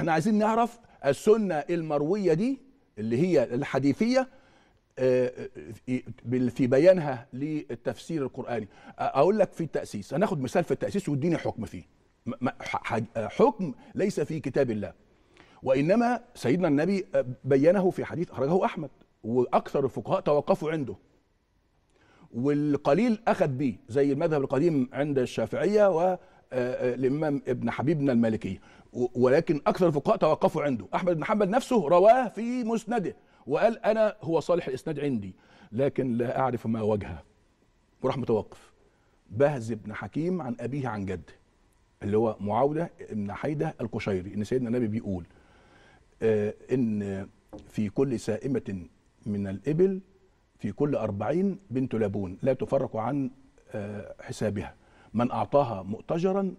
احنا عايزين نعرف السنه المرويه دي اللي هي الحديثيه آه، آه، آه، في بيانها للتفسير القراني اقول لك في التاسيس هناخد مثال في التاسيس واديني حكم فيه حكم ليس في كتاب الله وانما سيدنا النبي بينه في حديث اخرجه احمد واكثر الفقهاء توقفوا عنده والقليل اخذ به زي المذهب القديم عند الشافعيه و الامام ابن حبيبنا المالكيه ولكن اكثر الفقهاء توقفوا عنده احمد بن حنبل نفسه رواه في مسنده وقال انا هو صالح الاسناد عندي لكن لا اعرف ما وجهه وراح متوقف بهز بن حكيم عن ابيه عن جده اللي هو معاوده بن حيده القشيري ان سيدنا النبي بيقول آه، ان في كل سائمه من الابل في كل أربعين بنت لابون لا تفرق عن آه، حسابها من أعطاها مؤتجرا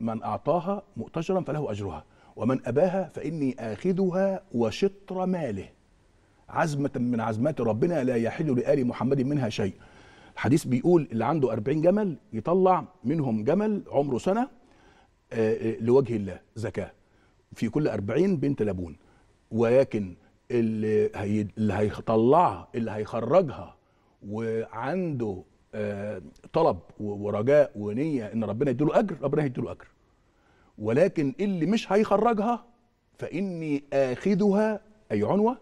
من أعطاها مؤتجرا فله أجرها ومن أباها فإني آخذها وشطر ماله عزمة من عزمات ربنا لا يحل لآل محمد منها شيء الحديث بيقول اللي عنده 40 جمل يطلع منهم جمل عمره سنة آه، آه، لوجه الله زكاة في كل 40 بنت لابون ولكن اللي, اللي هيطلعها اللي هيخرجها وعنده آه، طلب ورجاء ونيه ان ربنا يديله اجر ربنا هيديله اجر ولكن اللي مش هيخرجها فاني اخذها اي عنوه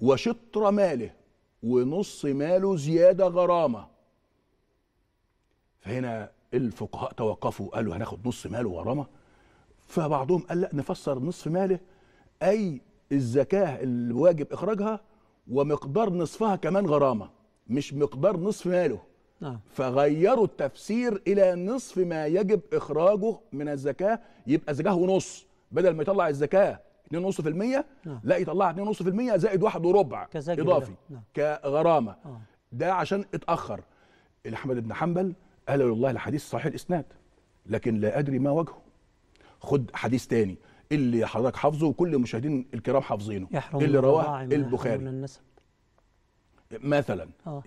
وشطر ماله ونص ماله زياده غرامه فهنا الفقهاء توقفوا قالوا هناخد نص ماله غرامه فبعضهم قال لا نفسر نصف ماله اي الزكاه الواجب اخراجها ومقدار نصفها كمان غرامه مش مقدار نصف ماله نعم. فغيروا التفسير الى نصف ما يجب اخراجه من الزكاه يبقى زكاه ونص بدل ما يطلع الزكاه 2.5% نعم. لا يطلعها 2.5% زائد واحد وربع اضافي نعم. كغرامه آه. ده عشان اتاخر احمد بن حنبل قال والله الحديث صحيح الاسناد لكن لا ادري ما وجهه خد حديث تاني اللي حضرتك حافظه وكل المشاهدين الكرام حافظينه اللي رواه البخاري مثلا آه.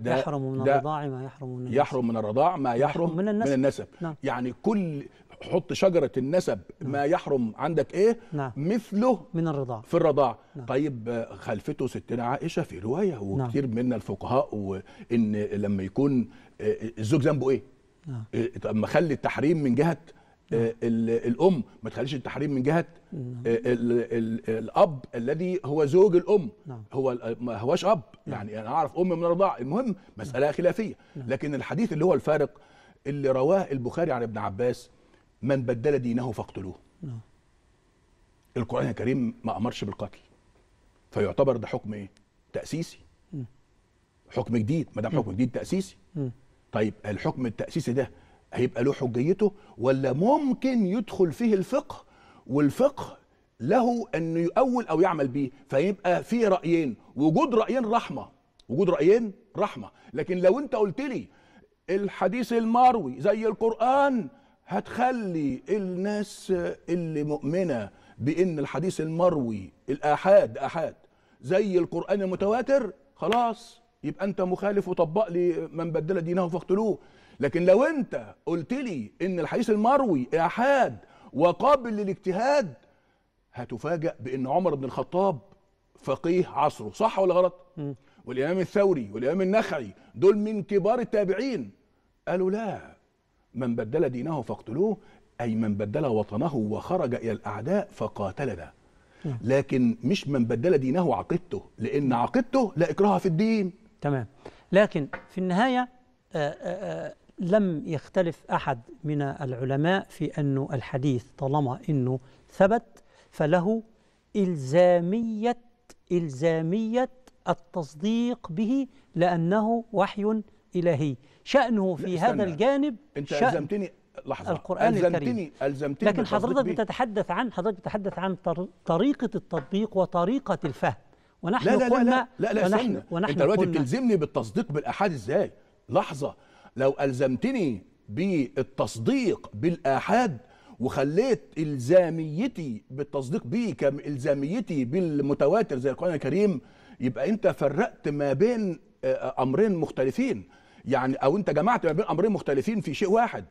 ده يحرم من الرضاع ما يحرم من النسب يحرم من الرضاع ما يحرم من النسب, من النسب. نعم. يعني كل حط شجرة النسب نعم. ما يحرم عندك ايه نعم. مثله من الرضاع في الرضاع نعم. طيب خلفته ستنا عائشة في رواية وكثير نعم. من الفقهاء وان لما يكون آه، آه، الزوج ذنبه ايه نعم. آه، طب ما خلي التحريم من جهة آه، الام ما تخليش التحريم من جهه نعم. آه، الاب الذي هو زوج الام نعم. هو آه، ما هواش اب نعم. يعني انا اعرف ام من الرضاعه المهم مساله خلافيه لكن الحديث اللي هو الفارق اللي رواه البخاري عن ابن عباس من بدل دينه فاقتلوه القران الكريم ما امرش بالقتل فيعتبر ده حكم ايه تاسيسي حكم جديد ما دام حكم جديد تاسيسي طيب الحكم التاسيسي ده هيبقى له حجيته ولا ممكن يدخل فيه الفقه والفقه له انه يؤول او يعمل بيه فيبقى في رايين وجود رايين رحمه وجود رايين رحمه لكن لو انت قلت لي الحديث المروي زي القران هتخلي الناس اللي مؤمنه بان الحديث المروي الاحاد احاد زي القران المتواتر خلاص يبقى انت مخالف وطبق لي من بدل دينه فاقتلوه لكن لو انت قلت لي ان الحديث المروي احاد وقابل للاجتهاد هتفاجأ بان عمر بن الخطاب فقيه عصره صح ولا غلط والامام الثوري والامام النخعي دول من كبار التابعين قالوا لا من بدل دينه فاقتلوه اي من بدل وطنه وخرج الى الاعداء فقاتلنا لكن مش من بدل دينه عقدته لان عقيدته لا اكراه في الدين تمام لكن في النهايه آآ آه، آآ آه، آه، لم يختلف أحد من العلماء في أن الحديث طالما أنه ثبت فله إلزامية إلزامية التصديق به لأنه وحي إلهي شأنه في هذا الجانب أنت ألزمتني لحظة القرآن ألزمتني الكريم ألزمتني لكن حضرتك بتتحدث عن حضرتك بتتحدث عن طريقة التطبيق وطريقة الفهم ونحن لا لا قلنا لا لا لا, لا, لا ونحن, ونحن انت دلوقتي بتلزمني بالتصديق بالاحاد ازاي لحظه لو ألزمتني بالتصديق بالآحاد وخليت إلزاميتي بالتصديق بيه كإلزاميتي بالمتواتر زي القرآن الكريم يبقى أنت فرقت ما بين آه، أمرين مختلفين يعني أو أنت جمعت ما بين أمرين مختلفين في شيء واحد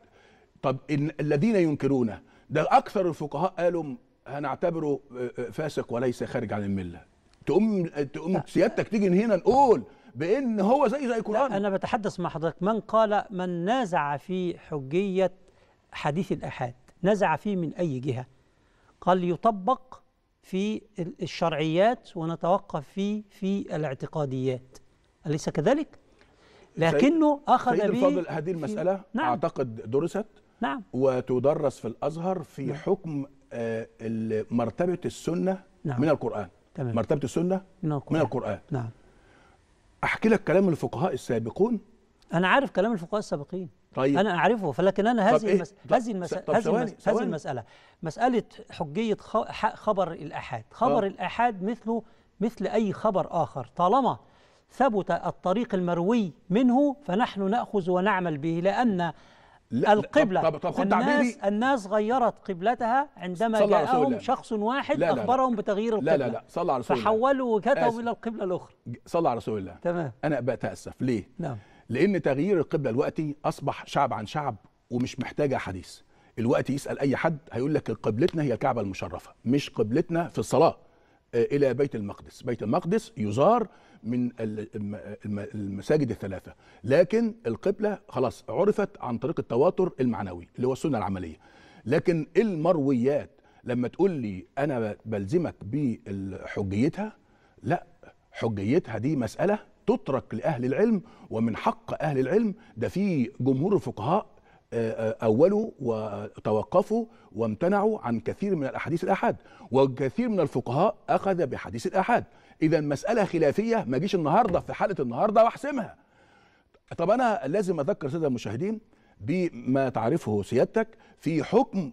طب إن الذين ينكرونه ده أكثر الفقهاء قالوا هنعتبره آه، آه، فاسق وليس خارج عن المله تقوم تقوم سيادتك تيجي هنا نقول بان هو زي زي القران انا بتحدث مع حضرتك من قال من نازع في حجيه حديث الاحاد نزع فيه من اي جهه قال يطبق في الشرعيات ونتوقف فيه في الاعتقاديات أليس كذلك؟ لكنه أخذ به فضل هذه المسألة نعم. أعتقد درست نعم وتدرس في الأزهر في نعم. حكم آه، مرتبة السنة نعم. من القرآن تمام. مرتبة السنة من القرآن, من القرآن. نعم. احكي لك كلام الفقهاء السابقون انا عارف كلام الفقهاء السابقين طيب انا اعرفه فلكن انا هذه إيه؟ المس... طب هذه المس... طب هذه, المس... هذه المساله مساله حجيه خ... خبر الاحاد آه. خبر آه. الاحاد مثله مثل اي خبر اخر طالما ثبت الطريق المروي منه فنحن ناخذ ونعمل به لان لا القبلة طب طب خد الناس, الناس غيرت قبلتها عندما جاءهم شخص واحد لا لا أخبرهم بتغيير القبلة لا لا لا صلى على رسول الله فحولوا وجهتهم إلى القبلة الأخرى صلى على رسول الله تمام أنا بتأسف ليه؟ نعم لأن تغيير القبلة دلوقتي أصبح شعب عن شعب ومش محتاجة حديث الوقت يسأل أي حد هيقول لك قبلتنا هي الكعبة المشرفة مش قبلتنا في الصلاة آه، الى بيت المقدس بيت المقدس يزار من المساجد الثلاثه لكن القبله خلاص عرفت عن طريق التواتر المعنوي اللي هو السنه العمليه لكن المرويات لما تقول لي انا بلزمك بحجيتها لا حجيتها دي مساله تترك لاهل العلم ومن حق اهل العلم ده في جمهور الفقهاء أولوا وتوقفوا وامتنعوا عن كثير من الأحاديث الآحاد وكثير من الفقهاء أخذ بحديث الآحاد إذا مسألة خلافية ما جيش النهاردة في حالة النهاردة وأحسمها طب أنا لازم أذكر سادة المشاهدين بما تعرفه سيادتك في حكم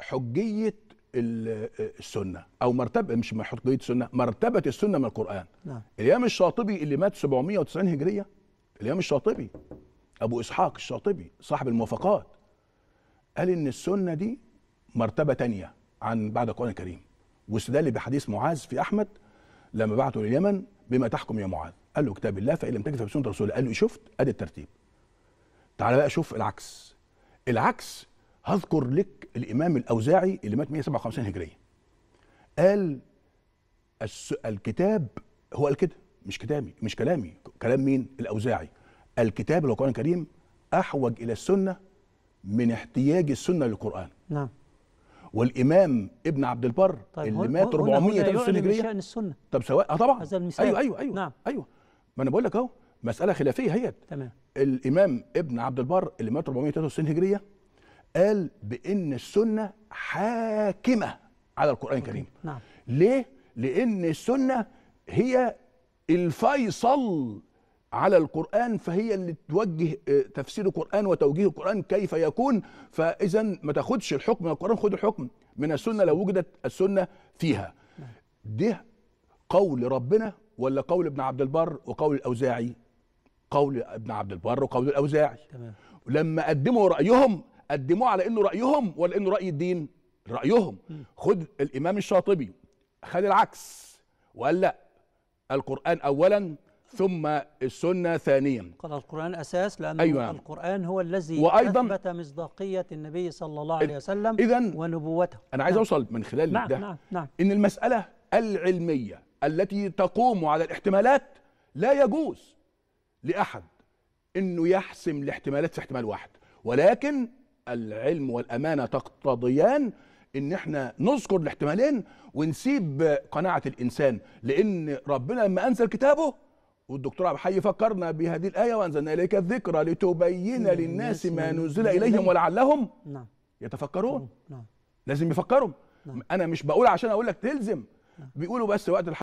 حجية السنة أو مرتبة مش حجية السنة مرتبة السنة من القرآن نعم. الإمام الشاطبي اللي مات 790 هجرية الإمام الشاطبي ابو اسحاق الشاطبي صاحب الموافقات قال ان السنه دي مرتبه تانية عن بعد القران الكريم واستدل بحديث معاذ في احمد لما بعته لليمن بما تحكم يا معاذ قال له كتاب الله فان لم تجد فبسنه رسوله قال له إيه، شفت ادي الترتيب تعال بقى شوف العكس العكس هذكر لك الامام الاوزاعي اللي مات 157 هجريه قال الكتاب هو قال كده مش كتابي مش كلامي كلام مين الاوزاعي الكتاب القرآن الكريم أحوج إلى السنة من احتياج السنة للقرآن نعم والامام ابن عبد البر طيب اللي مات 400 هجريه شان السنه طب سواء اه طبعا هذا المثال ايوه ايوه ايوه نعم. ايوه ما انا بقول لك اهو مساله خلافيه هي تمام الامام ابن عبد البر اللي مات 493 هجريه قال بان السنه حاكمه على القران الكريم نعم ليه لان السنه هي الفيصل على القرآن فهي اللي توجه آه، تفسير القرآن وتوجيه القرآن كيف يكون فإذا ما تاخدش الحكم من القرآن خد الحكم من السنة لو وجدت السنة فيها ده قول ربنا ولا قول ابن عبد البر وقول الأوزاعي قول ابن عبد البر وقول الأوزاعي تمام. لما قدموا رأيهم قدموه على انه رأيهم ولا انه رأي الدين رأيهم م. خد الإمام الشاطبي خد العكس وقال لا القرآن أولا ثم السنة ثانيا قال القرآن أساس لأن أيوة. نعم. القرآن هو الذي وأيضا أثبت مصداقية النبي صلى الله عليه وسلم إذن ونبوته أنا عايز نعم. أوصل من خلال نعم ده نعم نعم إن المسألة العلمية التي تقوم على الاحتمالات لا يجوز لأحد إنه يحسم الاحتمالات في احتمال واحد ولكن العلم والأمانة تقتضيان ان احنا نذكر الاحتمالين ونسيب قناعه الانسان لان ربنا لما انزل كتابه والدكتور عبد الحي فكرنا بهذه الايه وانزلنا اليك الذكرى لتبين نعم، للناس ما نزل اليهم ولعلهم نعم يتفكرون نعم. لازم يفكروا نعم. انا مش بقول عشان اقول لك تلزم بيقولوا بس وقت الحاجة